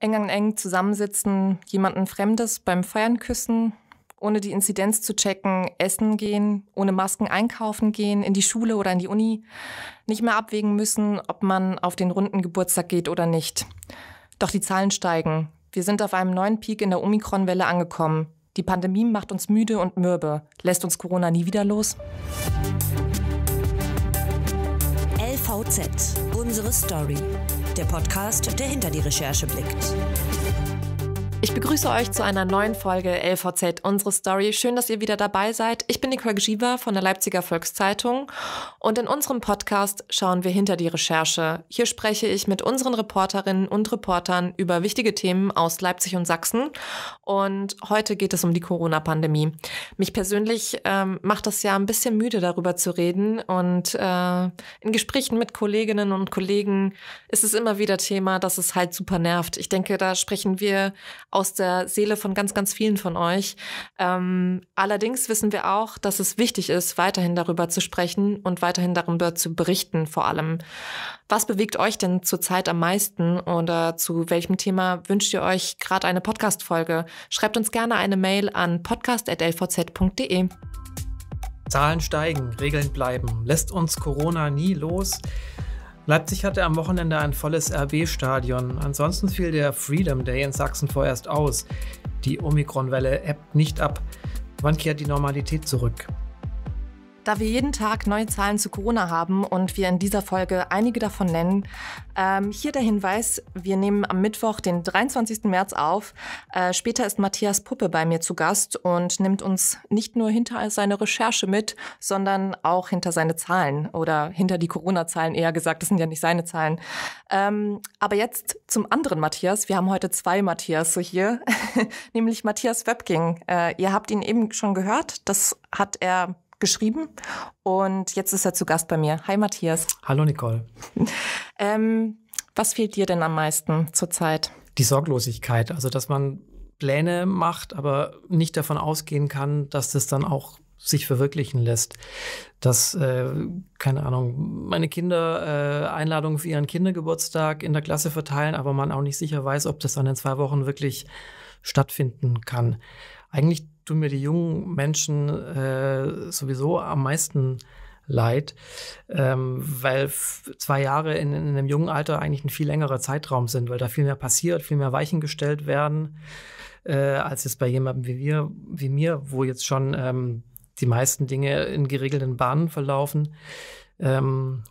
eng an eng zusammensitzen, jemanden Fremdes beim Feiern küssen, ohne die Inzidenz zu checken, essen gehen, ohne Masken einkaufen gehen, in die Schule oder in die Uni, nicht mehr abwägen müssen, ob man auf den runden Geburtstag geht oder nicht. Doch die Zahlen steigen. Wir sind auf einem neuen Peak in der Omikron-Welle angekommen. Die Pandemie macht uns müde und mürbe. Lässt uns Corona nie wieder los? LVZ, unsere Story der Podcast, der hinter die Recherche blickt. Ich begrüße euch zu einer neuen Folge LVZ Unsere Story. Schön, dass ihr wieder dabei seid. Ich bin Nicole Gschieber von der Leipziger Volkszeitung und in unserem Podcast schauen wir hinter die Recherche. Hier spreche ich mit unseren Reporterinnen und Reportern über wichtige Themen aus Leipzig und Sachsen und heute geht es um die Corona-Pandemie. Mich persönlich ähm, macht das ja ein bisschen müde, darüber zu reden und äh, in Gesprächen mit Kolleginnen und Kollegen ist es immer wieder Thema, dass es halt super nervt. Ich denke, da sprechen wir aus der Seele von ganz, ganz vielen von euch. Ähm, allerdings wissen wir auch, dass es wichtig ist, weiterhin darüber zu sprechen und weiterhin darüber zu berichten vor allem. Was bewegt euch denn zurzeit am meisten oder zu welchem Thema wünscht ihr euch gerade eine Podcast-Folge? Schreibt uns gerne eine Mail an podcast.lvz.de. Zahlen steigen, Regeln bleiben. Lässt uns Corona nie los? Leipzig hatte am Wochenende ein volles RB-Stadion. Ansonsten fiel der Freedom Day in Sachsen vorerst aus. Die Omikron-Welle ebbt nicht ab. Wann kehrt die Normalität zurück? Da wir jeden Tag neue Zahlen zu Corona haben und wir in dieser Folge einige davon nennen, ähm, hier der Hinweis, wir nehmen am Mittwoch, den 23. März auf. Äh, später ist Matthias Puppe bei mir zu Gast und nimmt uns nicht nur hinter seine Recherche mit, sondern auch hinter seine Zahlen oder hinter die Corona-Zahlen eher gesagt, das sind ja nicht seine Zahlen. Ähm, aber jetzt zum anderen Matthias. Wir haben heute zwei Matthias hier, nämlich Matthias Webking. Äh, ihr habt ihn eben schon gehört, das hat er geschrieben. Und jetzt ist er zu Gast bei mir. Hi Matthias. Hallo Nicole. ähm, was fehlt dir denn am meisten zurzeit? Die Sorglosigkeit, also dass man Pläne macht, aber nicht davon ausgehen kann, dass das dann auch sich verwirklichen lässt. Dass, äh, keine Ahnung, meine Kinder äh, Einladungen für ihren Kindergeburtstag in der Klasse verteilen, aber man auch nicht sicher weiß, ob das dann in zwei Wochen wirklich stattfinden kann. Eigentlich tun mir die jungen Menschen äh, sowieso am meisten leid, ähm, weil zwei Jahre in, in, einem jungen Alter eigentlich ein viel längerer Zeitraum sind, weil da viel mehr passiert, viel mehr Weichen gestellt werden, äh, als jetzt bei jemandem wie, wir, wie mir, wo jetzt schon ähm, die meisten Dinge in geregelten Bahnen verlaufen. Ähm,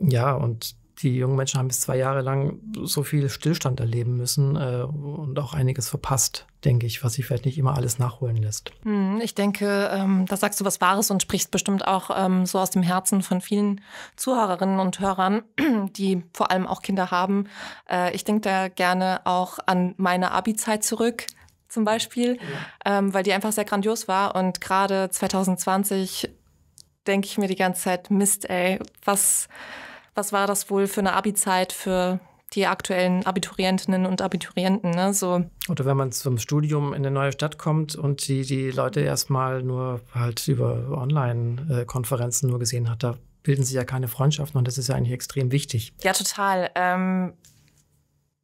ja, und die jungen Menschen haben bis zwei Jahre lang so viel Stillstand erleben müssen äh, und auch einiges verpasst denke ich, was sich vielleicht nicht immer alles nachholen lässt. Hm, ich denke, ähm, da sagst du was Wahres und sprichst bestimmt auch ähm, so aus dem Herzen von vielen Zuhörerinnen und Hörern, die vor allem auch Kinder haben. Äh, ich denke da gerne auch an meine Abi-Zeit zurück zum Beispiel, ja. ähm, weil die einfach sehr grandios war und gerade 2020 denke ich mir die ganze Zeit, Mist, ey, was, was war das wohl für eine Abi-Zeit, für die aktuellen Abiturientinnen und Abiturienten. Ne? So. Oder wenn man zum Studium in eine neue Stadt kommt und die, die Leute erstmal nur halt über Online-Konferenzen äh, nur gesehen hat, da bilden sie ja keine Freundschaften und das ist ja eigentlich extrem wichtig. Ja, total. Ähm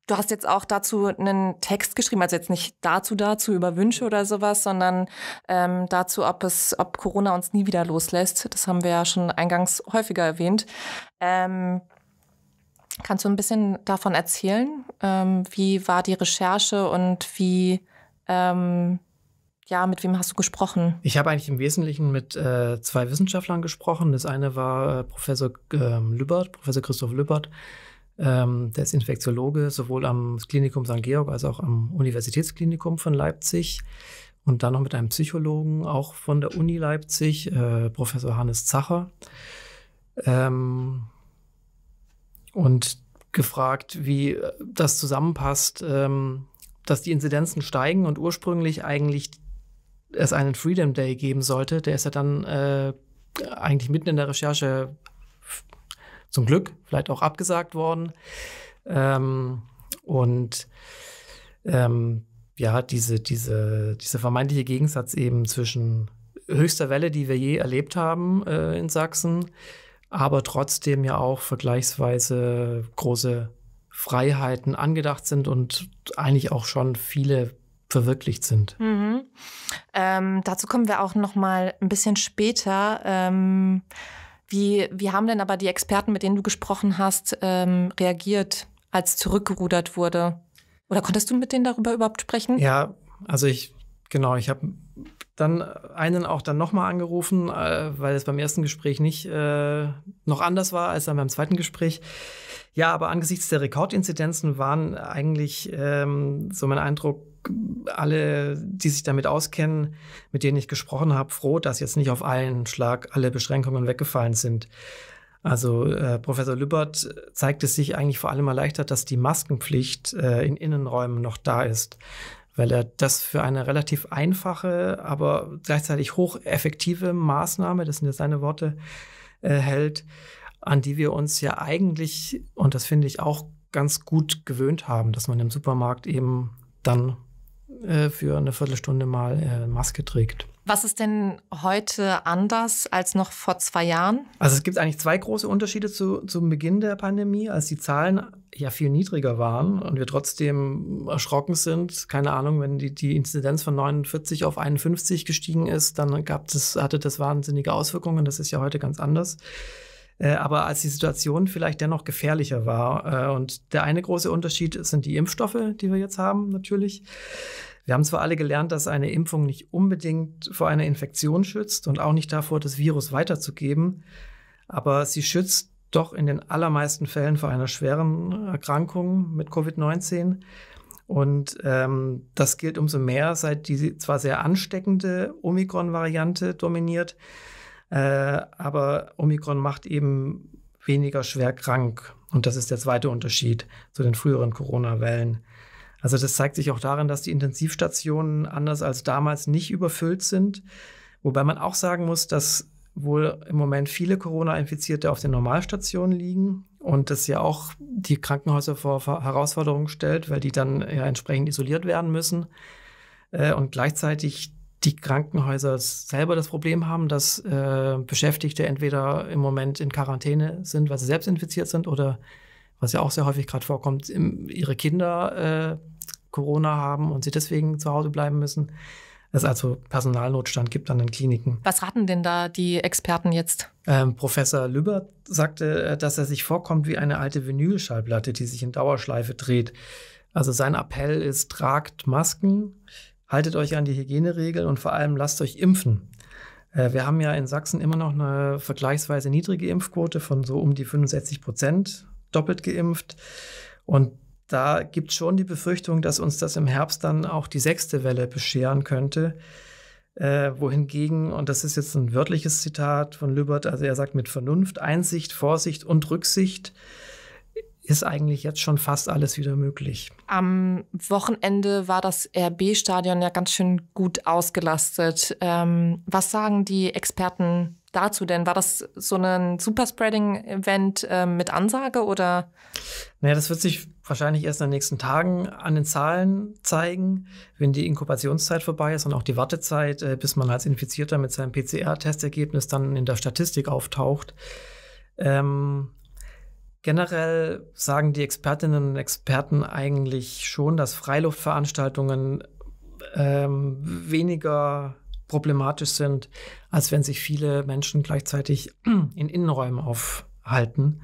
Du hast jetzt auch dazu einen Text geschrieben, also jetzt nicht dazu, dazu über Wünsche oder sowas, sondern ähm, dazu, ob es, ob Corona uns nie wieder loslässt. Das haben wir ja schon eingangs häufiger erwähnt. Ähm, Kannst du ein bisschen davon erzählen? Ähm, wie war die Recherche und wie, ähm, ja, mit wem hast du gesprochen? Ich habe eigentlich im Wesentlichen mit äh, zwei Wissenschaftlern gesprochen. Das eine war äh, Professor ähm, Lübbert, Professor Christoph Lübbert. Ähm, der ist Infektiologe sowohl am Klinikum St. Georg als auch am Universitätsklinikum von Leipzig. Und dann noch mit einem Psychologen, auch von der Uni Leipzig, äh, Professor Hannes Zacher. Ähm, und gefragt, wie äh, das zusammenpasst, ähm, dass die Inzidenzen steigen und ursprünglich eigentlich es einen Freedom Day geben sollte. Der ist ja dann äh, eigentlich mitten in der Recherche zum Glück vielleicht auch abgesagt worden. Ähm, und ähm, ja, diese, diese, dieser vermeintliche Gegensatz eben zwischen höchster Welle, die wir je erlebt haben äh, in Sachsen, aber trotzdem ja auch vergleichsweise große Freiheiten angedacht sind und eigentlich auch schon viele verwirklicht sind. Mhm. Ähm, dazu kommen wir auch noch mal ein bisschen später. Ähm, wie, wie haben denn aber die Experten, mit denen du gesprochen hast, ähm, reagiert, als zurückgerudert wurde? Oder konntest du mit denen darüber überhaupt sprechen? Ja, also ich, genau, ich habe dann einen auch dann nochmal angerufen, äh, weil es beim ersten Gespräch nicht äh, noch anders war als dann beim zweiten Gespräch. Ja, aber angesichts der Rekordinzidenzen waren eigentlich ähm, so mein Eindruck, alle, die sich damit auskennen, mit denen ich gesprochen habe, froh, dass jetzt nicht auf einen Schlag alle Beschränkungen weggefallen sind. Also äh, Professor Lübbert zeigt es sich eigentlich vor allem erleichtert, dass die Maskenpflicht äh, in Innenräumen noch da ist weil er das für eine relativ einfache, aber gleichzeitig hocheffektive Maßnahme, das sind ja seine Worte, äh, hält, an die wir uns ja eigentlich, und das finde ich auch ganz gut gewöhnt haben, dass man im Supermarkt eben dann äh, für eine Viertelstunde mal äh, Maske trägt. Was ist denn heute anders als noch vor zwei Jahren? Also es gibt eigentlich zwei große Unterschiede zu, zum Beginn der Pandemie, als die Zahlen ja viel niedriger waren und wir trotzdem erschrocken sind. Keine Ahnung, wenn die, die Inzidenz von 49 auf 51 gestiegen ist, dann gab das, hatte das wahnsinnige Auswirkungen. Das ist ja heute ganz anders. Äh, aber als die Situation vielleicht dennoch gefährlicher war. Äh, und der eine große Unterschied sind die Impfstoffe, die wir jetzt haben, natürlich. Wir haben zwar alle gelernt, dass eine Impfung nicht unbedingt vor einer Infektion schützt und auch nicht davor, das Virus weiterzugeben, aber sie schützt doch in den allermeisten Fällen vor einer schweren Erkrankung mit Covid-19. Und ähm, das gilt umso mehr, seit die zwar sehr ansteckende Omikron-Variante dominiert, äh, aber Omikron macht eben weniger schwer krank. Und das ist der zweite Unterschied zu den früheren Corona-Wellen. Also das zeigt sich auch darin, dass die Intensivstationen anders als damals nicht überfüllt sind. Wobei man auch sagen muss, dass wohl im Moment viele Corona-Infizierte auf den Normalstationen liegen und das ja auch die Krankenhäuser vor Herausforderungen stellt, weil die dann ja entsprechend isoliert werden müssen äh, und gleichzeitig die Krankenhäuser selber das Problem haben, dass äh, Beschäftigte entweder im Moment in Quarantäne sind, weil sie selbst infiziert sind oder was ja auch sehr häufig gerade vorkommt, ihre Kinder äh, Corona haben und sie deswegen zu Hause bleiben müssen es also Personalnotstand gibt an den Kliniken. Was raten denn da die Experten jetzt? Ähm, Professor Lübbert sagte, äh, dass er sich vorkommt wie eine alte Vinylschallplatte, die sich in Dauerschleife dreht. Also sein Appell ist, tragt Masken, haltet euch an die Hygieneregeln und vor allem lasst euch impfen. Äh, wir haben ja in Sachsen immer noch eine vergleichsweise niedrige Impfquote von so um die 65 Prozent doppelt geimpft. Und da gibt es schon die Befürchtung, dass uns das im Herbst dann auch die sechste Welle bescheren könnte. Äh, wohingegen, und das ist jetzt ein wörtliches Zitat von Lübbert, also er sagt mit Vernunft, Einsicht, Vorsicht und Rücksicht ist eigentlich jetzt schon fast alles wieder möglich. Am Wochenende war das RB-Stadion ja ganz schön gut ausgelastet. Ähm, was sagen die Experten dazu denn? War das so ein Superspreading-Event äh, mit Ansage oder? Naja, das wird sich wahrscheinlich erst in den nächsten Tagen an den Zahlen zeigen, wenn die Inkubationszeit vorbei ist und auch die Wartezeit, äh, bis man als Infizierter mit seinem PCR-Testergebnis dann in der Statistik auftaucht. Ähm, generell sagen die Expertinnen und Experten eigentlich schon, dass Freiluftveranstaltungen ähm, weniger problematisch sind, als wenn sich viele Menschen gleichzeitig in Innenräumen aufhalten.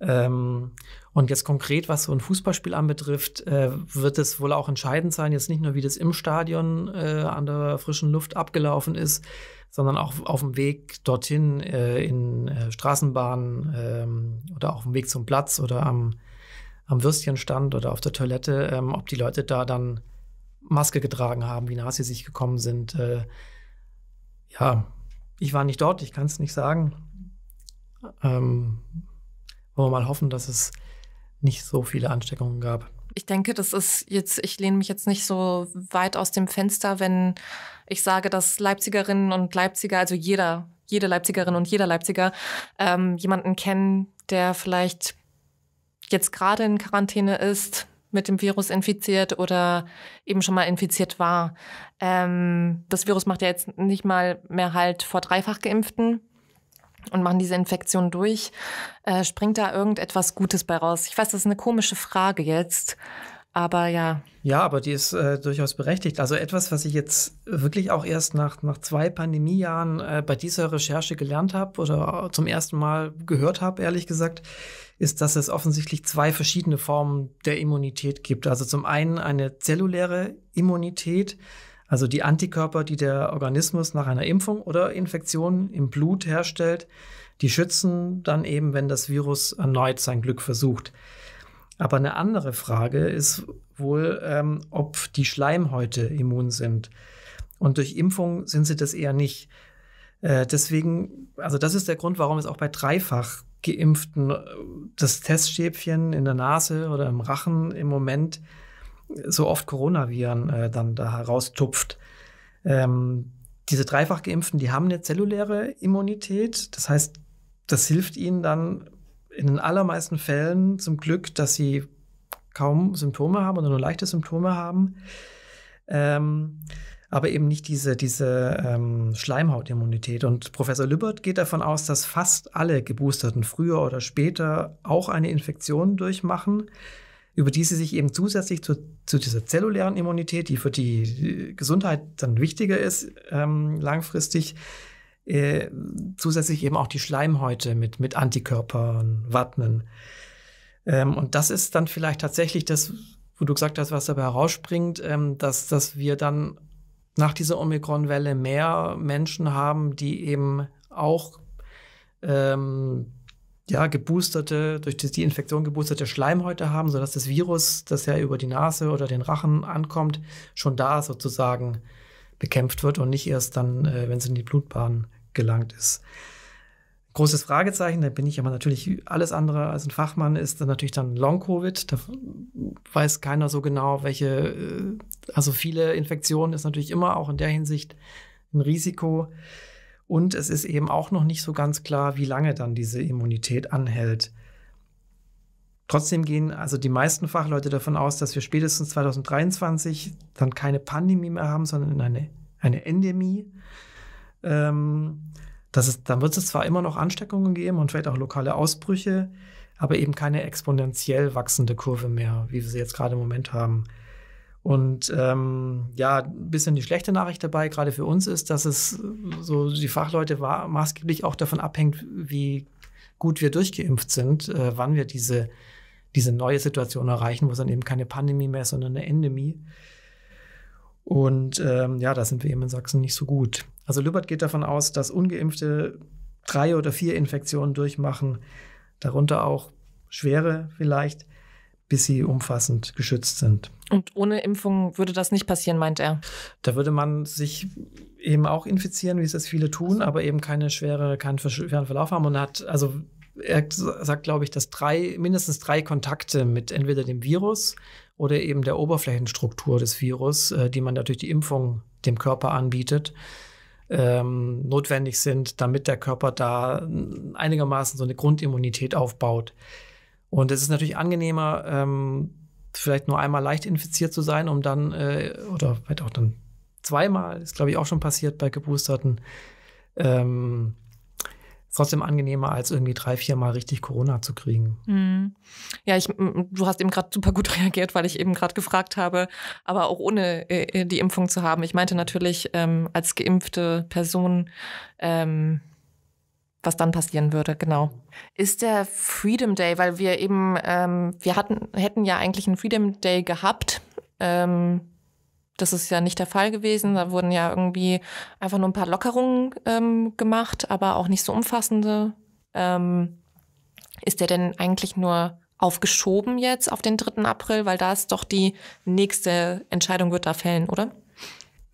Ähm, und jetzt konkret, was so ein Fußballspiel anbetrifft, äh, wird es wohl auch entscheidend sein, jetzt nicht nur, wie das im Stadion äh, an der frischen Luft abgelaufen ist, sondern auch auf dem Weg dorthin äh, in äh, Straßenbahnen ähm, oder auf dem Weg zum Platz oder am, am Würstchenstand oder auf der Toilette, ähm, ob die Leute da dann Maske getragen haben, wie nah sie sich gekommen sind. Äh, ja, ich war nicht dort, ich kann es nicht sagen. Ähm, wollen wir mal hoffen, dass es nicht so viele Ansteckungen gab. Ich denke, das ist jetzt, ich lehne mich jetzt nicht so weit aus dem Fenster, wenn ich sage, dass Leipzigerinnen und Leipziger, also jeder, jede Leipzigerin und jeder Leipziger, ähm, jemanden kennen, der vielleicht jetzt gerade in Quarantäne ist, mit dem Virus infiziert oder eben schon mal infiziert war. Ähm, das Virus macht ja jetzt nicht mal mehr halt vor dreifach geimpften und machen diese Infektion durch. Äh, springt da irgendetwas Gutes bei raus? Ich weiß, das ist eine komische Frage jetzt, aber ja. Ja, aber die ist äh, durchaus berechtigt. Also etwas, was ich jetzt wirklich auch erst nach, nach zwei Pandemiejahren äh, bei dieser Recherche gelernt habe oder zum ersten Mal gehört habe, ehrlich gesagt, ist, dass es offensichtlich zwei verschiedene Formen der Immunität gibt. Also zum einen eine zelluläre Immunität, also die Antikörper, die der Organismus nach einer Impfung oder Infektion im Blut herstellt, die schützen dann eben, wenn das Virus erneut sein Glück versucht. Aber eine andere Frage ist wohl, ähm, ob die Schleimhäute immun sind. Und durch Impfung sind sie das eher nicht. Äh, deswegen, also das ist der Grund, warum es auch bei dreifach geimpften äh, das Teststäbchen in der Nase oder im Rachen im Moment äh, so oft Coronaviren äh, dann da heraustupft. Ähm, diese dreifach Geimpften, die haben eine zelluläre Immunität. Das heißt, das hilft ihnen dann in den allermeisten Fällen zum Glück, dass sie kaum Symptome haben oder nur leichte Symptome haben. Ähm, aber eben nicht diese, diese ähm, Schleimhautimmunität. Und Professor Lübbert geht davon aus, dass fast alle Geboosterten früher oder später auch eine Infektion durchmachen über die sie sich eben zusätzlich zu, zu dieser zellulären Immunität, die für die äh, Gesundheit dann wichtiger ist, ähm, langfristig, äh, zusätzlich eben auch die Schleimhäute mit, mit Antikörpern wappnen. Ähm, und das ist dann vielleicht tatsächlich das, wo du gesagt hast, was dabei herausspringt, ähm, dass, dass wir dann nach dieser Omikronwelle mehr Menschen haben, die eben auch ähm, ja, geboosterte, durch die Infektion geboosterte Schleimhäute haben, sodass das Virus, das ja über die Nase oder den Rachen ankommt, schon da sozusagen bekämpft wird und nicht erst dann, äh, wenn es in die Blutbahn gelangt ist. Großes Fragezeichen, da bin ich aber natürlich alles andere als ein Fachmann, ist dann natürlich dann Long-Covid. Da weiß keiner so genau, welche, äh, also viele Infektionen ist natürlich immer auch in der Hinsicht ein Risiko. Und es ist eben auch noch nicht so ganz klar, wie lange dann diese Immunität anhält. Trotzdem gehen also die meisten Fachleute davon aus, dass wir spätestens 2023 dann keine Pandemie mehr haben, sondern eine, eine Endemie. Ähm, das ist, dann wird es zwar immer noch Ansteckungen geben und vielleicht auch lokale Ausbrüche, aber eben keine exponentiell wachsende Kurve mehr, wie wir sie jetzt gerade im Moment haben. Und ähm, ja, ein bisschen die schlechte Nachricht dabei, gerade für uns, ist, dass es so die Fachleute war, maßgeblich auch davon abhängt, wie gut wir durchgeimpft sind, äh, wann wir diese, diese neue Situation erreichen, wo es dann eben keine Pandemie mehr ist, sondern eine Endemie. Und ähm, ja, da sind wir eben in Sachsen nicht so gut. Also Lübbert geht davon aus, dass ungeimpfte drei oder vier Infektionen durchmachen, darunter auch schwere vielleicht bis sie umfassend geschützt sind. Und ohne Impfung würde das nicht passieren, meint er. Da würde man sich eben auch infizieren, wie es das viele tun, aber eben keine schwere, keinen schweren Verlauf haben und hat, also er sagt, glaube ich, dass drei, mindestens drei Kontakte mit entweder dem Virus oder eben der Oberflächenstruktur des Virus, äh, die man natürlich die Impfung dem Körper anbietet, ähm, notwendig sind, damit der Körper da äh, einigermaßen so eine Grundimmunität aufbaut. Und es ist natürlich angenehmer, ähm, vielleicht nur einmal leicht infiziert zu sein, um dann, äh, oder vielleicht auch dann zweimal, ist glaube ich auch schon passiert bei Geboosterten, ähm, trotzdem angenehmer, als irgendwie drei, viermal richtig Corona zu kriegen. Mhm. Ja, ich, du hast eben gerade super gut reagiert, weil ich eben gerade gefragt habe, aber auch ohne äh, äh, die Impfung zu haben. Ich meinte natürlich ähm, als geimpfte Person, ähm, was dann passieren würde, genau. Ist der Freedom Day, weil wir eben, ähm, wir hatten, hätten ja eigentlich einen Freedom Day gehabt. Ähm, das ist ja nicht der Fall gewesen. Da wurden ja irgendwie einfach nur ein paar Lockerungen ähm, gemacht, aber auch nicht so umfassende. Ähm, ist der denn eigentlich nur aufgeschoben jetzt auf den 3. April, weil da ist doch die nächste Entscheidung wird da fällen, oder?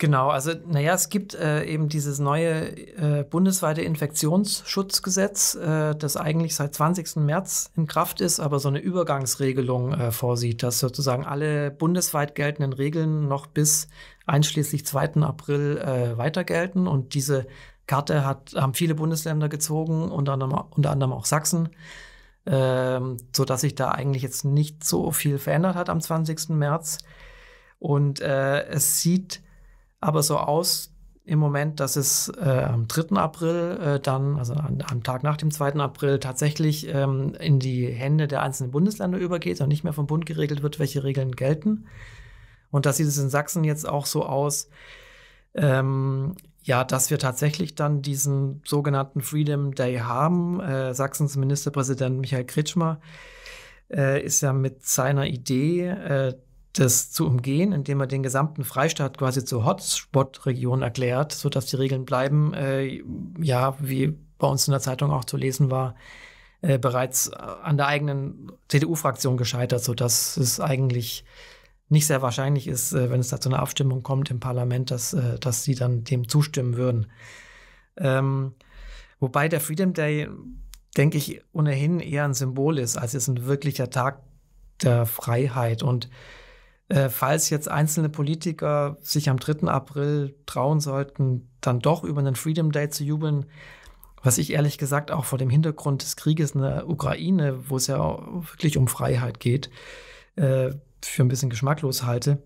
Genau, also naja, es gibt äh, eben dieses neue äh, bundesweite Infektionsschutzgesetz, äh, das eigentlich seit 20. März in Kraft ist, aber so eine Übergangsregelung äh, vorsieht, dass sozusagen alle bundesweit geltenden Regeln noch bis einschließlich 2. April äh, weiter gelten. Und diese Karte hat, haben viele Bundesländer gezogen, unter anderem, unter anderem auch Sachsen. Ähm, so dass sich da eigentlich jetzt nicht so viel verändert hat am 20. März. Und äh, es sieht aber so aus im Moment, dass es äh, am 3. April äh, dann, also an, am Tag nach dem 2. April, tatsächlich ähm, in die Hände der einzelnen Bundesländer übergeht und nicht mehr vom Bund geregelt wird, welche Regeln gelten. Und da sieht es in Sachsen jetzt auch so aus, ähm, ja, dass wir tatsächlich dann diesen sogenannten Freedom Day haben. Äh, Sachsens Ministerpräsident Michael Kritschmer äh, ist ja mit seiner Idee, äh, das zu umgehen, indem man den gesamten Freistaat quasi zur Hotspot-Region erklärt, sodass die Regeln bleiben, äh, ja, wie bei uns in der Zeitung auch zu lesen war, äh, bereits äh, an der eigenen CDU-Fraktion gescheitert, sodass es eigentlich nicht sehr wahrscheinlich ist, äh, wenn es da zu einer Abstimmung kommt im Parlament, dass, äh, dass sie dann dem zustimmen würden. Ähm, wobei der Freedom Day, denke ich, ohnehin eher ein Symbol ist, als es ein wirklicher Tag der Freiheit und äh, falls jetzt einzelne Politiker sich am 3. April trauen sollten, dann doch über einen Freedom Day zu jubeln, was ich ehrlich gesagt auch vor dem Hintergrund des Krieges in der Ukraine, wo es ja wirklich um Freiheit geht, äh, für ein bisschen geschmacklos halte.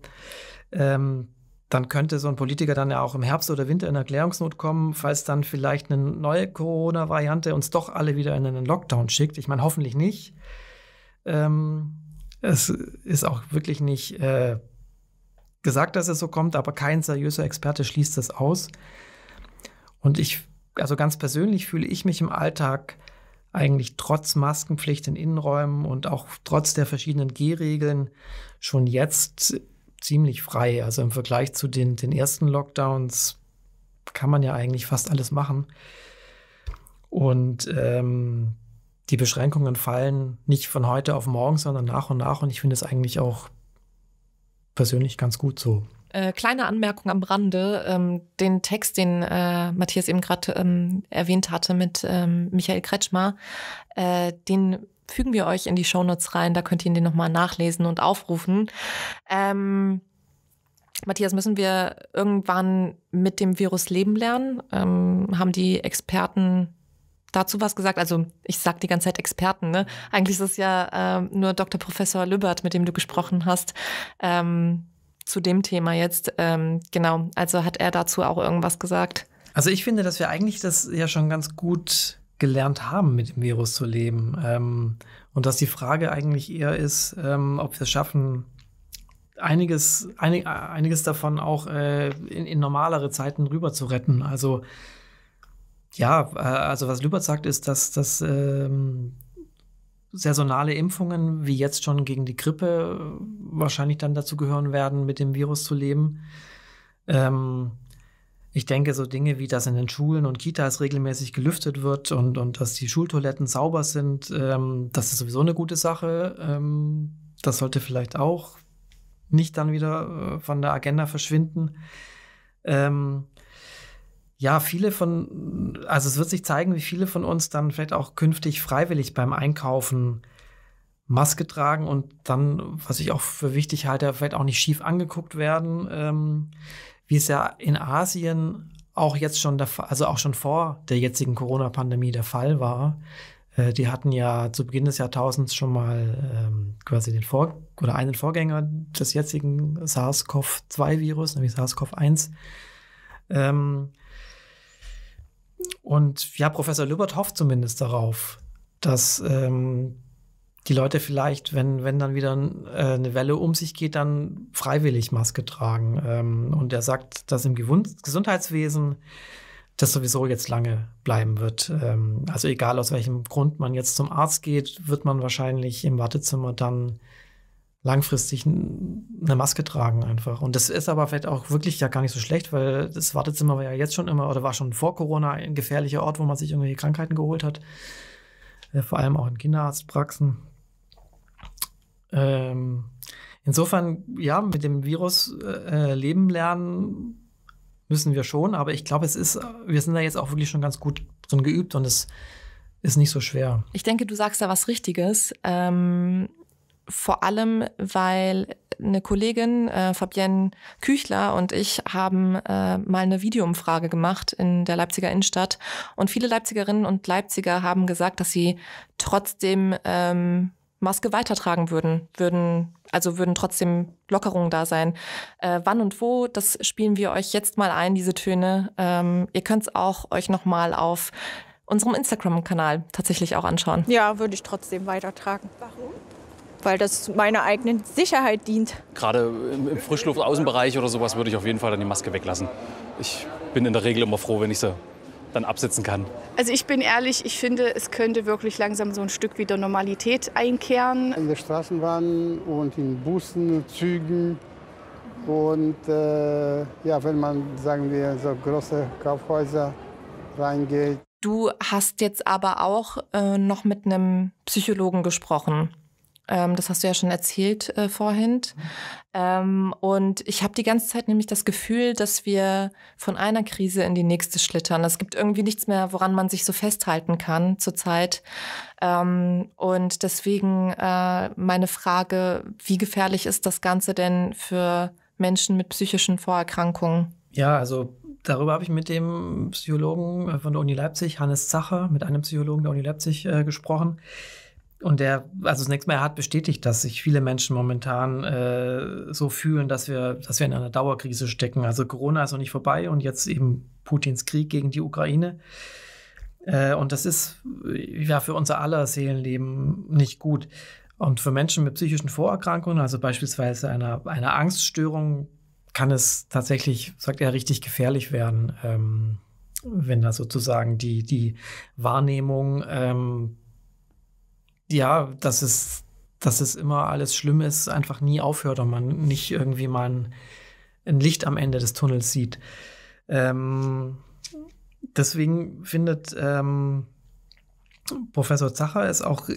Ähm, dann könnte so ein Politiker dann ja auch im Herbst oder Winter in Erklärungsnot kommen, falls dann vielleicht eine neue Corona-Variante uns doch alle wieder in einen Lockdown schickt. Ich meine, hoffentlich nicht. Ähm, es ist auch wirklich nicht äh, gesagt, dass es so kommt, aber kein seriöser Experte schließt das aus. Und ich, also ganz persönlich fühle ich mich im Alltag eigentlich trotz Maskenpflicht in Innenräumen und auch trotz der verschiedenen G-Regeln schon jetzt ziemlich frei. Also im Vergleich zu den, den ersten Lockdowns kann man ja eigentlich fast alles machen. Und ähm, die Beschränkungen fallen nicht von heute auf morgen, sondern nach und nach. Und ich finde es eigentlich auch persönlich ganz gut so. Äh, kleine Anmerkung am Rande. Ähm, den Text, den äh, Matthias eben gerade ähm, erwähnt hatte mit ähm, Michael Kretschmer, äh, den fügen wir euch in die Shownotes rein. Da könnt ihr ihn nochmal nachlesen und aufrufen. Ähm, Matthias, müssen wir irgendwann mit dem Virus leben lernen? Ähm, haben die Experten dazu was gesagt? Also ich sag die ganze Zeit Experten, ne? Eigentlich ist es ja äh, nur Dr. Professor Lübbert, mit dem du gesprochen hast. Ähm, zu dem Thema jetzt, ähm, genau. Also hat er dazu auch irgendwas gesagt? Also ich finde, dass wir eigentlich das ja schon ganz gut gelernt haben, mit dem Virus zu leben. Ähm, und dass die Frage eigentlich eher ist, ähm, ob wir es schaffen, einiges, einig, äh, einiges davon auch äh, in, in, normalere Zeiten rüber zu retten. Also ja, äh, also was Lübert sagt, ist, dass dass ähm, saisonale Impfungen, wie jetzt schon gegen die Grippe, äh, wahrscheinlich dann dazu gehören werden, mit dem Virus zu leben. Ähm, ich denke, so Dinge wie, dass in den Schulen und Kitas regelmäßig gelüftet wird und, und dass die Schultoiletten sauber sind, ähm, das ist sowieso eine gute Sache. Ähm, das sollte vielleicht auch nicht dann wieder äh, von der Agenda verschwinden. Ähm, ja, viele von, also es wird sich zeigen, wie viele von uns dann vielleicht auch künftig freiwillig beim Einkaufen Maske tragen und dann, was ich auch für wichtig halte, vielleicht auch nicht schief angeguckt werden, ähm, wie es ja in Asien auch jetzt schon der, also auch schon vor der jetzigen Corona-Pandemie der Fall war. Äh, die hatten ja zu Beginn des Jahrtausends schon mal ähm, quasi den Vor oder einen Vorgänger des jetzigen SARS-CoV-2-Virus, nämlich SARS-CoV-1. Ähm, und ja, Professor Lübbert hofft zumindest darauf, dass ähm, die Leute vielleicht, wenn, wenn dann wieder äh, eine Welle um sich geht, dann freiwillig Maske tragen. Ähm, und er sagt, dass im Gewund Gesundheitswesen das sowieso jetzt lange bleiben wird. Ähm, also egal aus welchem Grund man jetzt zum Arzt geht, wird man wahrscheinlich im Wartezimmer dann langfristig eine Maske tragen einfach. Und das ist aber vielleicht auch wirklich ja gar nicht so schlecht, weil das Wartezimmer war ja jetzt schon immer oder war schon vor Corona ein gefährlicher Ort, wo man sich irgendwelche Krankheiten geholt hat. Äh, vor allem auch in Kinderarztpraxen. Ähm, insofern, ja, mit dem Virus äh, leben lernen müssen wir schon, aber ich glaube, es ist, wir sind da jetzt auch wirklich schon ganz gut drin geübt und es ist nicht so schwer. Ich denke, du sagst da was Richtiges. Ähm vor allem, weil eine Kollegin, äh, Fabienne Küchler und ich haben äh, mal eine Videoumfrage gemacht in der Leipziger Innenstadt. Und viele Leipzigerinnen und Leipziger haben gesagt, dass sie trotzdem ähm, Maske weitertragen würden, würden, also würden trotzdem Lockerungen da sein. Äh, wann und wo, das spielen wir euch jetzt mal ein, diese Töne. Ähm, ihr könnt es auch euch nochmal auf unserem Instagram-Kanal tatsächlich auch anschauen. Ja, würde ich trotzdem weitertragen. Warum? weil das meiner eigenen Sicherheit dient. Gerade im Frischluftaußenbereich oder sowas würde ich auf jeden Fall dann die Maske weglassen. Ich bin in der Regel immer froh, wenn ich sie dann absetzen kann. Also ich bin ehrlich, ich finde, es könnte wirklich langsam so ein Stück wieder Normalität einkehren. In der Straßenbahn und in Bussen, Zügen und äh, ja, wenn man, sagen wir, so große Kaufhäuser reingeht. Du hast jetzt aber auch äh, noch mit einem Psychologen gesprochen. Ähm, das hast du ja schon erzählt äh, vorhin. Ähm, und ich habe die ganze Zeit nämlich das Gefühl, dass wir von einer Krise in die nächste schlittern. Es gibt irgendwie nichts mehr, woran man sich so festhalten kann zurzeit. Ähm, und deswegen äh, meine Frage, wie gefährlich ist das Ganze denn für Menschen mit psychischen Vorerkrankungen? Ja, also darüber habe ich mit dem Psychologen äh, von der Uni Leipzig, Hannes Zacher, mit einem Psychologen der Uni Leipzig äh, gesprochen. Und der, also zunächst mal, er hat bestätigt, dass sich viele Menschen momentan äh, so fühlen, dass wir, dass wir in einer Dauerkrise stecken. Also Corona ist noch nicht vorbei und jetzt eben Putins Krieg gegen die Ukraine. Äh, und das ist äh, ja für unser aller Seelenleben nicht gut. Und für Menschen mit psychischen Vorerkrankungen, also beispielsweise einer, einer Angststörung, kann es tatsächlich, sagt er, richtig gefährlich werden, ähm, wenn da sozusagen die, die Wahrnehmung ähm, ja, dass es, dass es immer alles schlimm ist, einfach nie aufhört und man nicht irgendwie mal ein, ein Licht am Ende des Tunnels sieht. Ähm, deswegen findet ähm, Professor Zacher es auch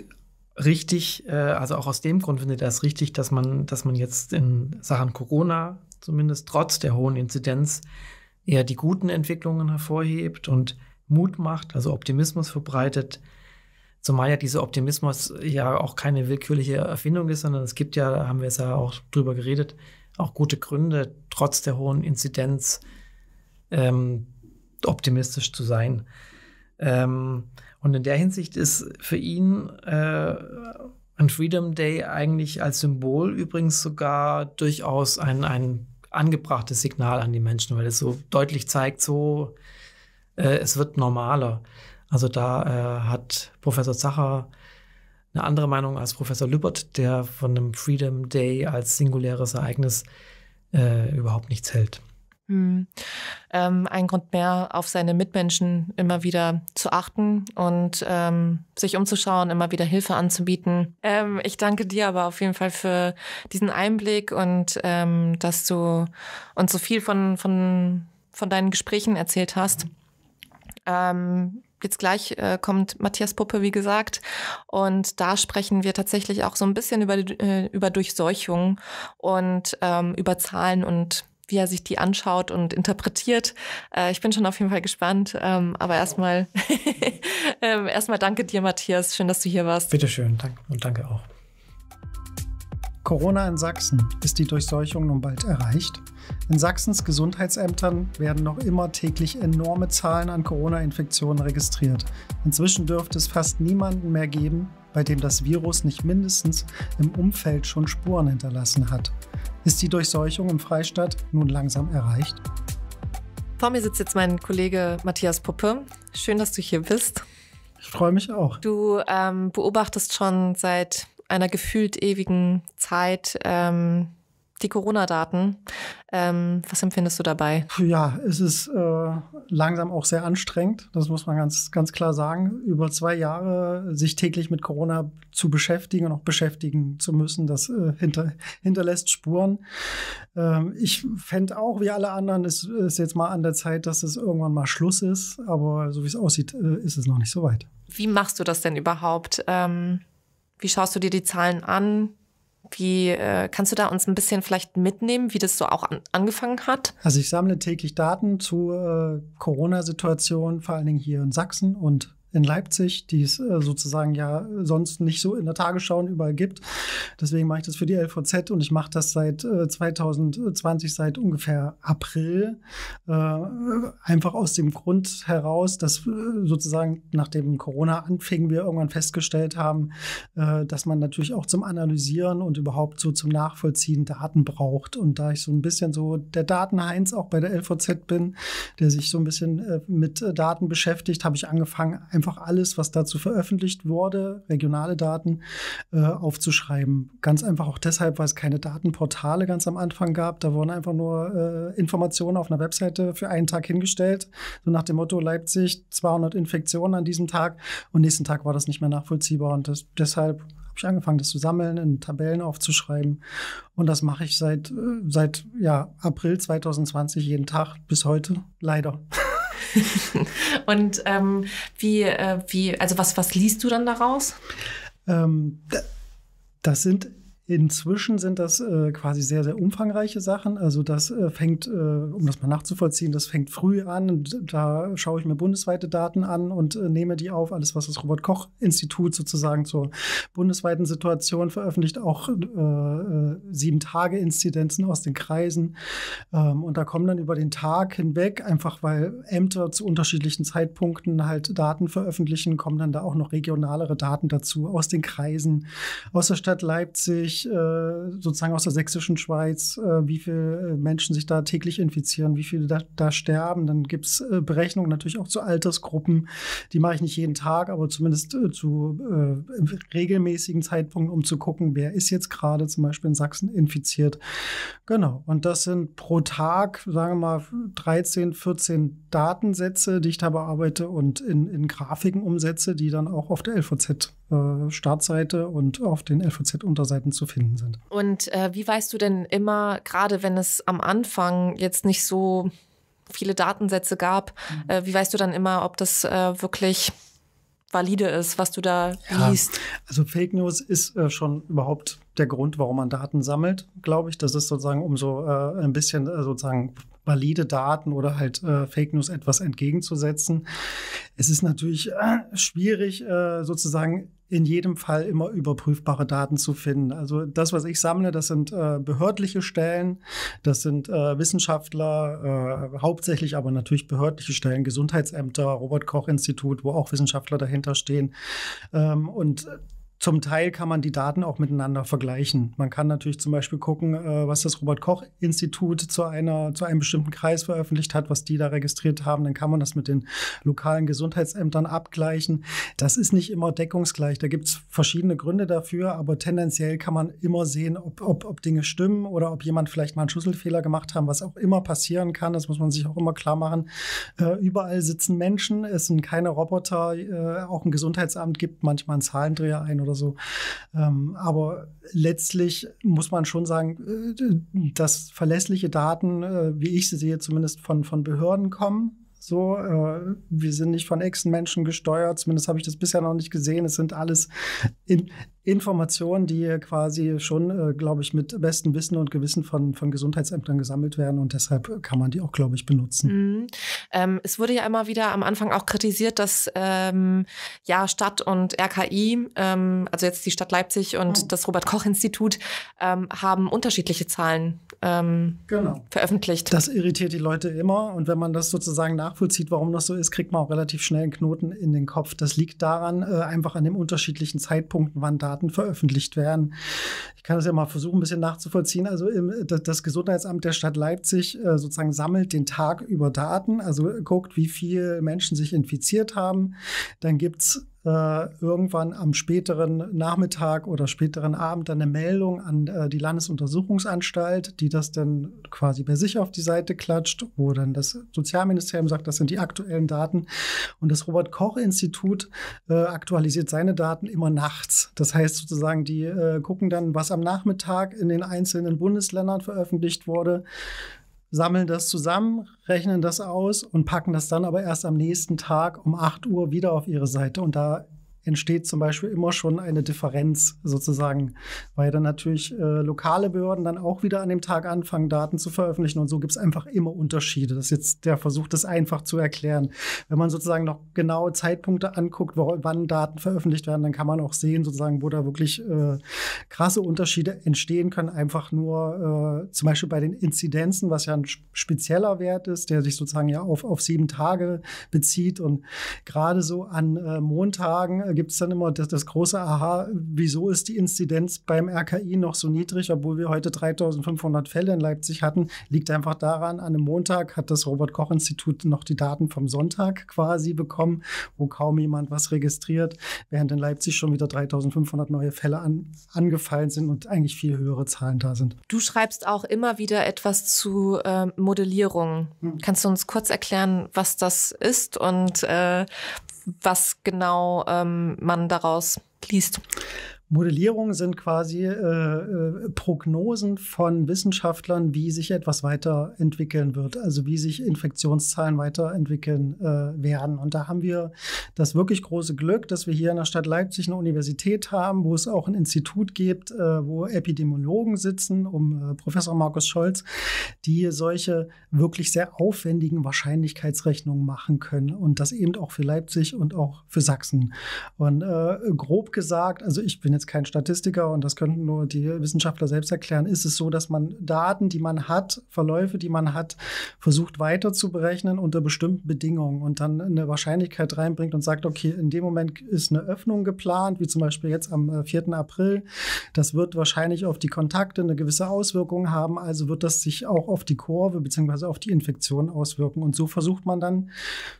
richtig, äh, also auch aus dem Grund findet er es richtig, dass man, dass man jetzt in Sachen Corona zumindest trotz der hohen Inzidenz eher die guten Entwicklungen hervorhebt und Mut macht, also Optimismus verbreitet, Zumal ja dieser Optimismus ja auch keine willkürliche Erfindung ist, sondern es gibt ja, haben wir es ja auch drüber geredet, auch gute Gründe, trotz der hohen Inzidenz ähm, optimistisch zu sein. Ähm, und in der Hinsicht ist für ihn äh, ein Freedom Day eigentlich als Symbol übrigens sogar durchaus ein, ein angebrachtes Signal an die Menschen, weil es so deutlich zeigt, so äh, es wird normaler. Also da äh, hat Professor Zacher eine andere Meinung als Professor Lübbert, der von einem Freedom Day als singuläres Ereignis äh, überhaupt nichts hält. Hm. Ähm, ein Grund mehr, auf seine Mitmenschen immer wieder zu achten und ähm, sich umzuschauen, immer wieder Hilfe anzubieten. Ähm, ich danke dir aber auf jeden Fall für diesen Einblick und ähm, dass du uns so viel von, von, von deinen Gesprächen erzählt hast. Ähm, Jetzt gleich äh, kommt Matthias Puppe, wie gesagt. Und da sprechen wir tatsächlich auch so ein bisschen über, äh, über Durchseuchung und ähm, über Zahlen und wie er sich die anschaut und interpretiert. Äh, ich bin schon auf jeden Fall gespannt. Ähm, aber erstmal, ähm, erstmal danke dir, Matthias. Schön, dass du hier warst. Bitteschön, danke und danke auch. Corona in Sachsen. Ist die Durchseuchung nun bald erreicht? In Sachsens Gesundheitsämtern werden noch immer täglich enorme Zahlen an Corona-Infektionen registriert. Inzwischen dürfte es fast niemanden mehr geben, bei dem das Virus nicht mindestens im Umfeld schon Spuren hinterlassen hat. Ist die Durchseuchung im Freistaat nun langsam erreicht? Vor mir sitzt jetzt mein Kollege Matthias Puppe. Schön, dass du hier bist. Ich freue mich auch. Du ähm, beobachtest schon seit einer gefühlt ewigen Zeit ähm, die Corona-Daten. Ähm, was empfindest du dabei? Ja, es ist äh, langsam auch sehr anstrengend, das muss man ganz, ganz klar sagen. Über zwei Jahre sich täglich mit Corona zu beschäftigen und auch beschäftigen zu müssen, das äh, hinter, hinterlässt Spuren. Ähm, ich fände auch, wie alle anderen, es ist, ist jetzt mal an der Zeit, dass es irgendwann mal Schluss ist. Aber so wie es aussieht, äh, ist es noch nicht so weit. Wie machst du das denn überhaupt? Ähm wie schaust du dir die Zahlen an? Wie äh, kannst du da uns ein bisschen vielleicht mitnehmen, wie das so auch an, angefangen hat? Also ich sammle täglich Daten zur äh, Corona-Situation, vor allen Dingen hier in Sachsen und in Leipzig, die es äh, sozusagen ja sonst nicht so in der Tagesschau und überall gibt. Deswegen mache ich das für die LVZ und ich mache das seit 2020, äh, seit ungefähr April. Äh, einfach aus dem Grund heraus, dass sozusagen nachdem Corona anfing, wir irgendwann festgestellt haben, dass man natürlich auch zum Analysieren und überhaupt so zum Nachvollziehen Daten braucht. Und da ich so ein bisschen so der Datenheinz auch bei der LVZ bin, der sich so ein bisschen mit Daten beschäftigt, habe ich angefangen, einfach alles, was dazu veröffentlicht wurde, regionale Daten, äh, aufzuschreiben. Ganz einfach auch deshalb, weil es keine Datenportale ganz am Anfang gab. Da wurden einfach nur äh, Informationen auf einer Webseite für einen Tag hingestellt. So nach dem Motto Leipzig 200 Infektionen an diesem Tag und nächsten Tag war das nicht mehr nachvollziehbar und das, deshalb habe ich angefangen, das zu sammeln, in Tabellen aufzuschreiben. Und das mache ich seit, äh, seit ja, April 2020 jeden Tag bis heute, leider. und ähm, wie, äh, wie, also was, was liest du dann daraus? Ähm, das sind Inzwischen sind das äh, quasi sehr, sehr umfangreiche Sachen. Also das äh, fängt, äh, um das mal nachzuvollziehen, das fängt früh an. Da schaue ich mir bundesweite Daten an und äh, nehme die auf. Alles, was das Robert Koch Institut sozusagen zur bundesweiten Situation veröffentlicht, auch äh, sieben Tage Inzidenzen aus den Kreisen. Ähm, und da kommen dann über den Tag hinweg, einfach weil Ämter zu unterschiedlichen Zeitpunkten halt Daten veröffentlichen, kommen dann da auch noch regionalere Daten dazu aus den Kreisen, aus der Stadt Leipzig äh, sozusagen aus der sächsischen Schweiz, äh, wie viele äh, Menschen sich da täglich infizieren, wie viele da, da sterben. Dann gibt es Berechnungen natürlich auch zu Altersgruppen. Die mache ich nicht jeden Tag, aber zumindest zu regelmäßigen Zeitpunkten, um zu gucken, wer ist jetzt gerade zum Beispiel in Sachsen infiziert. Genau. Und das sind pro Tag, sagen wir mal, 13, 14 Datensätze, die ich da bearbeite und in, in Grafiken umsetze, die dann auch auf der LVZ äh, Startseite und auf den LVZ-Unterseiten zu finden sind. Und äh, wie weißt du denn immer, gerade wenn es am Anfang jetzt nicht so viele Datensätze gab, mhm. äh, wie weißt du dann immer, ob das äh, wirklich valide ist, was du da ja. liest? Also Fake News ist äh, schon überhaupt der Grund, warum man Daten sammelt, glaube ich. Das ist sozusagen, um so ein bisschen sozusagen valide Daten oder halt äh, Fake News etwas entgegenzusetzen. Es ist natürlich äh, schwierig, äh, sozusagen in jedem Fall immer überprüfbare Daten zu finden. Also das, was ich sammle, das sind äh, behördliche Stellen, das sind äh, Wissenschaftler, äh, hauptsächlich aber natürlich behördliche Stellen, Gesundheitsämter, Robert Koch Institut, wo auch Wissenschaftler dahinter stehen. Ähm, und zum Teil kann man die Daten auch miteinander vergleichen. Man kann natürlich zum Beispiel gucken, äh, was das Robert-Koch-Institut zu, einer, zu einem bestimmten Kreis veröffentlicht hat, was die da registriert haben. Dann kann man das mit den lokalen Gesundheitsämtern abgleichen. Das ist nicht immer deckungsgleich. Da gibt es verschiedene Gründe dafür, aber tendenziell kann man immer sehen, ob, ob, ob Dinge stimmen oder ob jemand vielleicht mal einen Schlüsselfehler gemacht haben, was auch immer passieren kann. Das muss man sich auch immer klar machen. Äh, überall sitzen Menschen, es sind keine Roboter. Äh, auch ein Gesundheitsamt gibt manchmal einen Zahlendreher ein oder so so. Ähm, aber letztlich muss man schon sagen, äh, dass verlässliche Daten, äh, wie ich sie sehe, zumindest von, von Behörden kommen. So, äh, wir sind nicht von Echsenmenschen gesteuert, zumindest habe ich das bisher noch nicht gesehen. Es sind alles in, Informationen, die quasi schon, äh, glaube ich, mit bestem Wissen und Gewissen von, von Gesundheitsämtern gesammelt werden und deshalb kann man die auch, glaube ich, benutzen. Mhm. Ähm, es wurde ja immer wieder am Anfang auch kritisiert, dass ähm, ja Stadt und RKI, ähm, also jetzt die Stadt Leipzig und oh. das Robert-Koch-Institut, ähm, haben unterschiedliche Zahlen ähm, genau. veröffentlicht. Das irritiert die Leute immer und wenn man das sozusagen nachvollzieht, warum das so ist, kriegt man auch relativ schnell einen Knoten in den Kopf. Das liegt daran, äh, einfach an den unterschiedlichen Zeitpunkten, wann Daten Daten veröffentlicht werden. Ich kann das ja mal versuchen, ein bisschen nachzuvollziehen. Also das Gesundheitsamt der Stadt Leipzig äh, sozusagen sammelt den Tag über Daten, also guckt, wie viele Menschen sich infiziert haben. Dann gibt es äh, irgendwann am späteren Nachmittag oder späteren Abend dann eine Meldung an äh, die Landesuntersuchungsanstalt, die das dann quasi bei sich auf die Seite klatscht, wo dann das Sozialministerium sagt, das sind die aktuellen Daten. Und das Robert Koch-Institut äh, aktualisiert seine Daten immer nachts. Das heißt sozusagen, die äh, gucken dann, was am Nachmittag in den einzelnen Bundesländern veröffentlicht wurde sammeln das zusammen, rechnen das aus und packen das dann aber erst am nächsten Tag um 8 Uhr wieder auf ihre Seite. Und da entsteht zum Beispiel immer schon eine Differenz sozusagen, weil dann natürlich äh, lokale Behörden dann auch wieder an dem Tag anfangen, Daten zu veröffentlichen und so gibt es einfach immer Unterschiede. Das ist jetzt der Versuch, das einfach zu erklären. Wenn man sozusagen noch genaue Zeitpunkte anguckt, wo, wann Daten veröffentlicht werden, dann kann man auch sehen, sozusagen, wo da wirklich äh, krasse Unterschiede entstehen können, einfach nur äh, zum Beispiel bei den Inzidenzen, was ja ein spezieller Wert ist, der sich sozusagen ja auf, auf sieben Tage bezieht und gerade so an äh, Montagen äh, gibt es dann immer das, das, große Aha, wieso ist die Inzidenz beim RKI noch so niedrig, obwohl wir heute 3500 Fälle in Leipzig hatten? Liegt einfach daran, an einem Montag hat das Robert-Koch-Institut noch die Daten vom Sonntag quasi bekommen, wo kaum jemand was registriert, während in Leipzig schon wieder 3500 neue Fälle an, angefallen sind und eigentlich viel höhere Zahlen da sind. Du schreibst auch immer wieder etwas zu äh, Modellierung. Hm. Kannst du uns kurz erklären, was das ist und äh, was genau ähm, man daraus liest. Modellierungen sind quasi äh, äh, Prognosen von Wissenschaftlern, wie sich etwas weiterentwickeln wird, also wie sich Infektionszahlen weiterentwickeln äh, werden. Und da haben wir das wirklich große Glück, dass wir hier in der Stadt Leipzig eine Universität haben, wo es auch ein Institut gibt, äh, wo Epidemiologen sitzen, um äh, Professor Markus Scholz, die solche wirklich sehr aufwendigen Wahrscheinlichkeitsrechnungen machen können. Und das eben auch für Leipzig und auch für Sachsen. Und äh, grob gesagt, also ich bin jetzt kein Statistiker und das könnten nur die Wissenschaftler selbst erklären, ist es so, dass man Daten, die man hat, Verläufe, die man hat, versucht weiter zu berechnen unter bestimmten Bedingungen und dann eine Wahrscheinlichkeit reinbringt und sagt, okay, in dem Moment ist eine Öffnung geplant, wie zum Beispiel jetzt am 4. Äh, April. Das wird wahrscheinlich auf die Kontakte eine gewisse Auswirkung haben, also wird das sich auch auf die Kurve bzw. auf die Infektion auswirken. Und so versucht man dann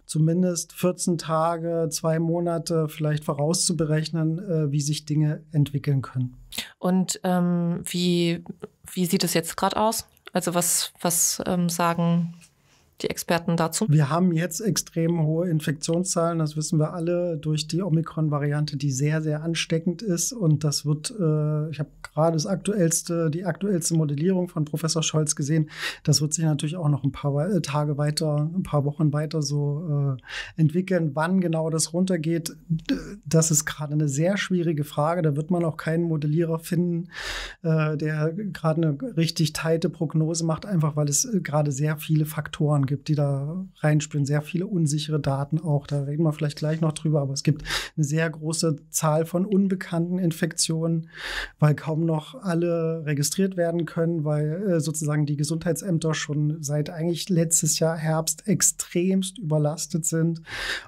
zumindest 14 Tage, zwei Monate vielleicht vorauszuberechnen, äh, wie sich Dinge entwickeln können. Und ähm, wie, wie sieht es jetzt gerade aus? Also was, was ähm, sagen die Experten dazu? Wir haben jetzt extrem hohe Infektionszahlen, das wissen wir alle, durch die Omikron-Variante, die sehr, sehr ansteckend ist. Und das wird, äh, ich habe gerade das aktuellste, die aktuellste Modellierung von Professor Scholz gesehen. Das wird sich natürlich auch noch ein paar äh, Tage weiter, ein paar Wochen weiter so äh, entwickeln. Wann genau das runtergeht, das ist gerade eine sehr schwierige Frage. Da wird man auch keinen Modellierer finden, äh, der gerade eine richtig teite Prognose macht, einfach weil es äh, gerade sehr viele Faktoren gibt, die da reinspielen. Sehr viele unsichere Daten auch. Da reden wir vielleicht gleich noch drüber. Aber es gibt eine sehr große Zahl von unbekannten Infektionen, weil kaum noch alle registriert werden können, weil äh, sozusagen die Gesundheitsämter schon seit eigentlich letztes Jahr Herbst extremst überlastet sind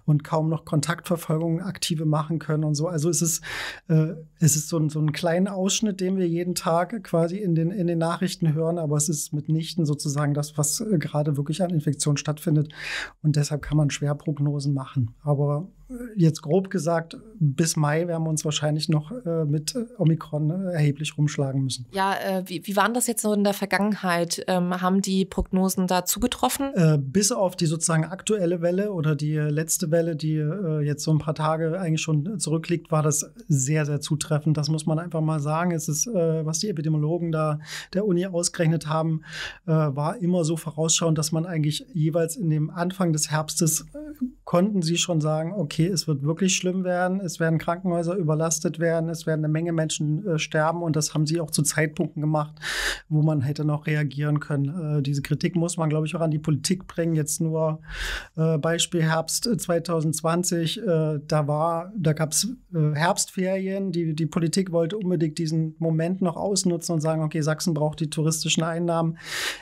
und kaum noch Kontaktverfolgungen aktive machen können und so. Also es ist, äh, es ist so, ein, so ein kleiner Ausschnitt, den wir jeden Tag quasi in den, in den Nachrichten hören, aber es ist mitnichten sozusagen das, was äh, gerade wirklich an Infektionen Selbstreflexion stattfindet. Und deshalb kann man schwer Prognosen machen. Aber jetzt grob gesagt, bis Mai werden wir uns wahrscheinlich noch äh, mit äh, Omikron äh, erheblich rumschlagen müssen. Ja, äh, wie, wie waren das jetzt so in der Vergangenheit? Ähm, haben die Prognosen da zugetroffen? Äh, bis auf die sozusagen aktuelle Welle oder die äh, letzte Welle, die jetzt so ein paar Tage eigentlich schon zurückliegt, war das sehr, sehr zutreffend. Das muss man einfach mal sagen. Es ist, was die Epidemiologen da der Uni ausgerechnet haben, war immer so vorausschauend, dass man eigentlich jeweils in dem Anfang des Herbstes konnten sie schon sagen, okay, okay, es wird wirklich schlimm werden, es werden Krankenhäuser überlastet werden, es werden eine Menge Menschen äh, sterben und das haben sie auch zu Zeitpunkten gemacht, wo man hätte noch reagieren können. Äh, diese Kritik muss man, glaube ich, auch an die Politik bringen. Jetzt nur äh, Beispiel Herbst 2020, äh, äh, da war, da gab es äh, Herbstferien, die, die Politik wollte unbedingt diesen Moment noch ausnutzen und sagen, okay, Sachsen braucht die touristischen Einnahmen.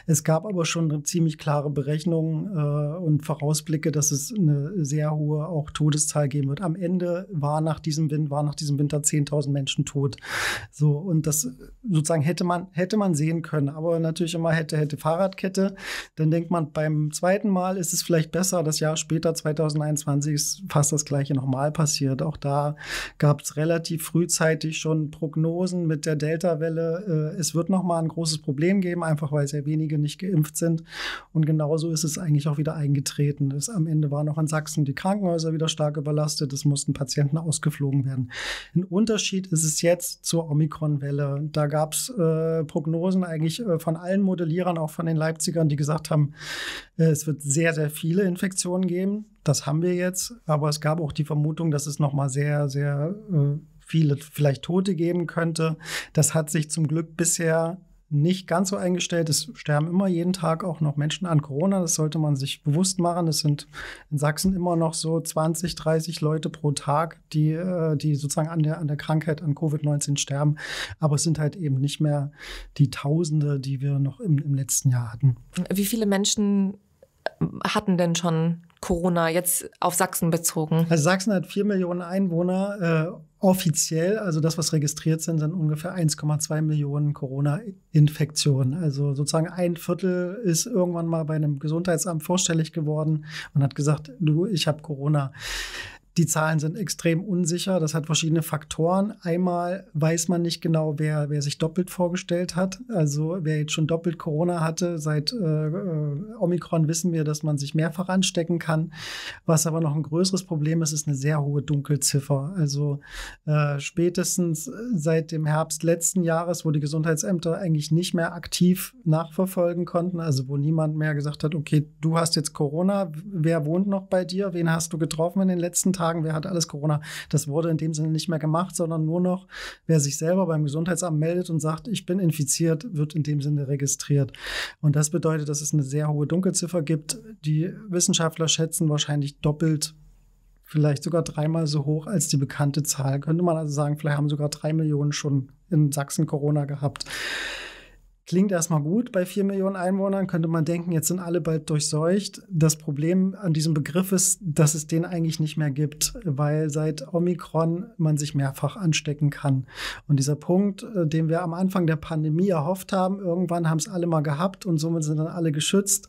Es gab aber schon ziemlich klare Berechnungen und Vorausblicke, dass es eine sehr hohe auch Todes Todeszahl geben wird. Am Ende war nach diesem Wind, war nach diesem Winter 10.000 Menschen tot. So, und das sozusagen hätte man, hätte man sehen können. Aber natürlich immer hätte, hätte Fahrradkette. Dann denkt man, beim zweiten Mal ist es vielleicht besser. Das Jahr später, 2021, ist fast das gleiche nochmal passiert. Auch da gab es relativ frühzeitig schon Prognosen mit der Delta-Welle. Äh, es wird nochmal ein großes Problem geben, einfach weil sehr wenige nicht geimpft sind. Und genauso ist es eigentlich auch wieder eingetreten. Es, am Ende waren auch in Sachsen die Krankenhäuser wieder stark überlastet, es mussten Patienten ausgeflogen werden. Ein Unterschied ist es jetzt zur Omikron-Welle. Da gab es äh, Prognosen eigentlich äh, von allen Modellierern, auch von den Leipzigern, die gesagt haben, äh, es wird sehr, sehr viele Infektionen geben. Das haben wir jetzt, aber es gab auch die Vermutung, dass es nochmal sehr, sehr äh, viele vielleicht Tote geben könnte. Das hat sich zum Glück bisher nicht ganz so eingestellt. Es sterben immer jeden Tag auch noch Menschen an Corona. Das sollte man sich bewusst machen. Es sind in Sachsen immer noch so 20, 30 Leute pro Tag, die, äh, die sozusagen an der, an der Krankheit, an Covid-19 sterben. Aber es sind halt eben nicht mehr die Tausende, die wir noch im, im letzten Jahr hatten. Wie viele Menschen äh, hatten denn schon Corona jetzt auf Sachsen bezogen? Also Sachsen hat vier Millionen Einwohner. Äh, offiziell, also das, was registriert sind, sind ungefähr 1,2 Millionen Corona-Infektionen. Also sozusagen ein Viertel ist irgendwann mal bei einem Gesundheitsamt vorstellig geworden und hat gesagt, du, ich habe Corona. Die Zahlen sind extrem unsicher. Das hat verschiedene Faktoren. Einmal weiß man nicht genau, wer, wer sich doppelt vorgestellt hat. Also wer jetzt schon doppelt Corona hatte, seit äh, äh, Omikron wissen wir, dass man sich mehrfach anstecken kann. Was aber noch ein größeres Problem ist, ist eine sehr hohe Dunkelziffer. Also äh, spätestens seit dem Herbst letzten Jahres, wo die Gesundheitsämter eigentlich nicht mehr aktiv nachverfolgen konnten, also wo niemand mehr gesagt hat, okay, du hast jetzt Corona, wer wohnt noch bei dir, wen hast du getroffen in den letzten Tagen? Fragen, wer hat alles Corona, das wurde in dem Sinne nicht mehr gemacht, sondern nur noch, wer sich selber beim Gesundheitsamt meldet und sagt, ich bin infiziert, wird in dem Sinne registriert. Und das bedeutet, dass es eine sehr hohe Dunkelziffer gibt. Die Wissenschaftler schätzen wahrscheinlich doppelt vielleicht sogar dreimal so hoch als die bekannte Zahl. Könnte man also sagen, vielleicht haben sogar drei Millionen schon in Sachsen Corona gehabt. Klingt erstmal gut bei vier Millionen Einwohnern, könnte man denken, jetzt sind alle bald durchseucht. Das Problem an diesem Begriff ist, dass es den eigentlich nicht mehr gibt, weil seit Omikron man sich mehrfach anstecken kann. Und dieser Punkt, äh, den wir am Anfang der Pandemie erhofft haben, irgendwann haben es alle mal gehabt und somit sind dann alle geschützt,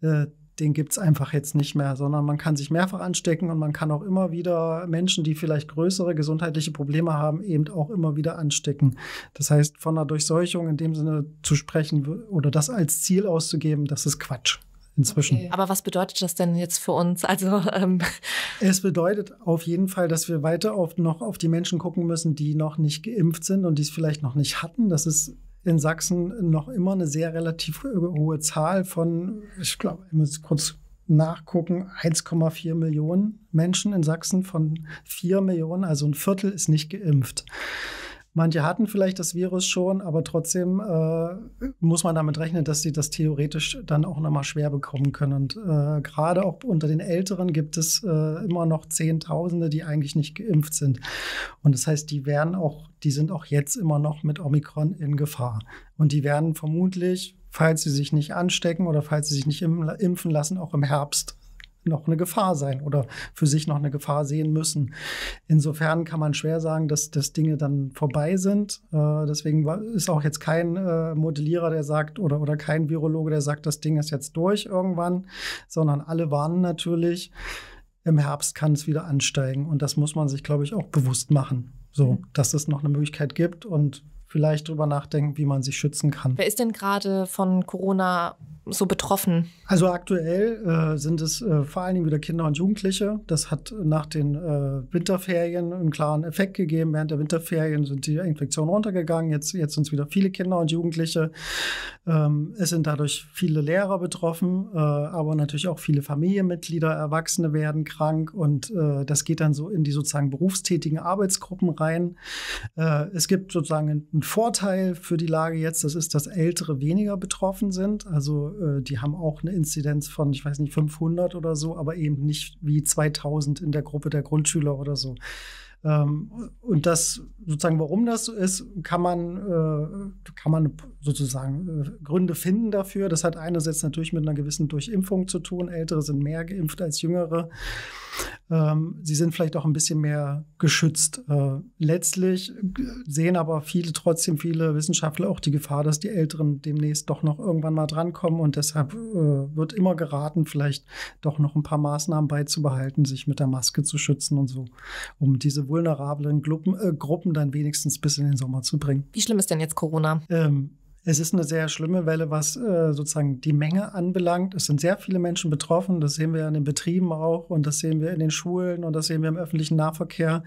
äh, den gibt es einfach jetzt nicht mehr, sondern man kann sich mehrfach anstecken und man kann auch immer wieder Menschen, die vielleicht größere gesundheitliche Probleme haben, eben auch immer wieder anstecken. Das heißt, von einer Durchseuchung in dem Sinne zu sprechen oder das als Ziel auszugeben, das ist Quatsch. Inzwischen. Okay. Aber was bedeutet das denn jetzt für uns? Also ähm es bedeutet auf jeden Fall, dass wir weiter auf, noch auf die Menschen gucken müssen, die noch nicht geimpft sind und die es vielleicht noch nicht hatten. Das ist in Sachsen noch immer eine sehr relativ hohe Zahl von, ich glaube, ich muss kurz nachgucken, 1,4 Millionen Menschen in Sachsen von 4 Millionen, also ein Viertel ist nicht geimpft. Manche hatten vielleicht das Virus schon, aber trotzdem äh, muss man damit rechnen, dass sie das theoretisch dann auch nochmal schwer bekommen können. Und äh, gerade auch unter den Älteren gibt es äh, immer noch Zehntausende, die eigentlich nicht geimpft sind. Und das heißt, die werden auch, die sind auch jetzt immer noch mit Omikron in Gefahr. Und die werden vermutlich, falls sie sich nicht anstecken oder falls sie sich nicht impfen lassen, auch im Herbst noch eine Gefahr sein oder für sich noch eine Gefahr sehen müssen. Insofern kann man schwer sagen, dass, dass Dinge dann vorbei sind. Äh, deswegen ist auch jetzt kein äh, Modellierer, der sagt oder, oder kein Virologe, der sagt, das Ding ist jetzt durch irgendwann, sondern alle warnen natürlich, im Herbst kann es wieder ansteigen. Und das muss man sich, glaube ich, auch bewusst machen. So, mhm. dass es noch eine Möglichkeit gibt und vielleicht drüber nachdenken, wie man sich schützen kann. Wer ist denn gerade von Corona so betroffen? Also aktuell äh, sind es äh, vor allen Dingen wieder Kinder und Jugendliche. Das hat nach den äh, Winterferien einen klaren Effekt gegeben. Während der Winterferien sind die Infektionen runtergegangen. Jetzt, jetzt sind es wieder viele Kinder und Jugendliche. Ähm, es sind dadurch viele Lehrer betroffen, äh, aber natürlich auch viele Familienmitglieder, Erwachsene werden krank und äh, das geht dann so in die sozusagen berufstätigen Arbeitsgruppen rein. Äh, es gibt sozusagen ein Vorteil für die Lage jetzt, das ist, dass Ältere weniger betroffen sind. Also äh, die haben auch eine Inzidenz von, ich weiß nicht, 500 oder so, aber eben nicht wie 2000 in der Gruppe der Grundschüler oder so. Ähm, und das sozusagen, warum das so ist, kann man, äh, kann man sozusagen äh, Gründe finden dafür. Das hat einerseits natürlich mit einer gewissen Durchimpfung zu tun. Ältere sind mehr geimpft als Jüngere. Ähm, sie sind vielleicht auch ein bisschen mehr geschützt. Äh, letztlich äh, sehen aber viele, trotzdem viele Wissenschaftler auch die Gefahr, dass die Älteren demnächst doch noch irgendwann mal drankommen und deshalb äh, wird immer geraten, vielleicht doch noch ein paar Maßnahmen beizubehalten, sich mit der Maske zu schützen und so, um diese vulnerablen Gruppen, äh, Gruppen dann wenigstens bis in den Sommer zu bringen. Wie schlimm ist denn jetzt Corona? Ähm, es ist eine sehr schlimme Welle, was äh, sozusagen die Menge anbelangt. Es sind sehr viele Menschen betroffen. Das sehen wir in den Betrieben auch und das sehen wir in den Schulen und das sehen wir im öffentlichen Nahverkehr.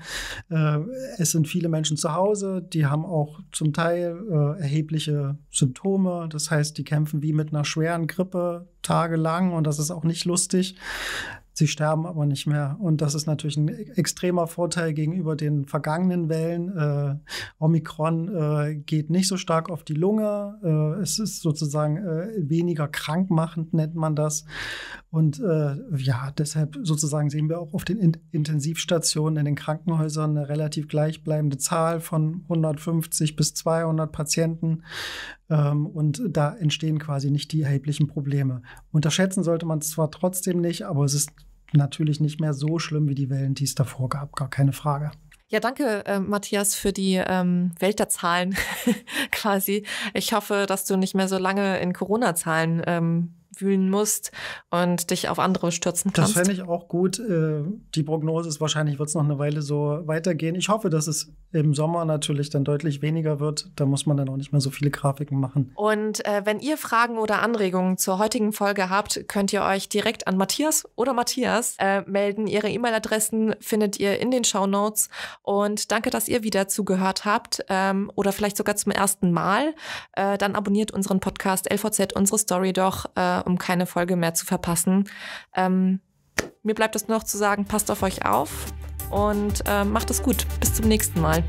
Äh, es sind viele Menschen zu Hause, die haben auch zum Teil äh, erhebliche Symptome. Das heißt, die kämpfen wie mit einer schweren Grippe tagelang und das ist auch nicht lustig. Sie sterben aber nicht mehr. Und das ist natürlich ein e-, extremer Vorteil gegenüber den vergangenen Wellen. Äh, Omikron äh, geht nicht so stark auf die Lunge. Äh, es ist sozusagen äh, weniger krankmachend, nennt man das. Und äh, ja, deshalb sozusagen sehen wir auch auf den in Intensivstationen in den Krankenhäusern eine relativ gleichbleibende Zahl von 150 bis 200 Patienten. Ähm, und da entstehen quasi nicht die erheblichen Probleme. Unterschätzen sollte man es zwar trotzdem nicht, aber es ist natürlich nicht mehr so schlimm wie die Wellen, die es davor gab, gar keine Frage. Ja, danke, äh, Matthias, für die ähm, Welt der Zahlen quasi. Ich hoffe, dass du nicht mehr so lange in Corona-Zahlen ähm, wühlen musst und dich auf andere stürzen kannst. Das fände ich auch gut. Äh, die Prognose ist wahrscheinlich, wird es noch eine Weile so weitergehen. Ich hoffe, dass es im Sommer natürlich dann deutlich weniger wird. Da muss man dann auch nicht mehr so viele Grafiken machen. Und äh, wenn ihr Fragen oder Anregungen zur heutigen Folge habt, könnt ihr euch direkt an Matthias oder Matthias äh, melden. Ihre E-Mail-Adressen findet ihr in den Show Notes. Und danke, dass ihr wieder zugehört habt ähm, oder vielleicht sogar zum ersten Mal. Äh, dann abonniert unseren Podcast LVZ, unsere Story doch äh, um keine Folge mehr zu verpassen. Ähm, mir bleibt es nur noch zu sagen, passt auf euch auf und äh, macht es gut. Bis zum nächsten Mal.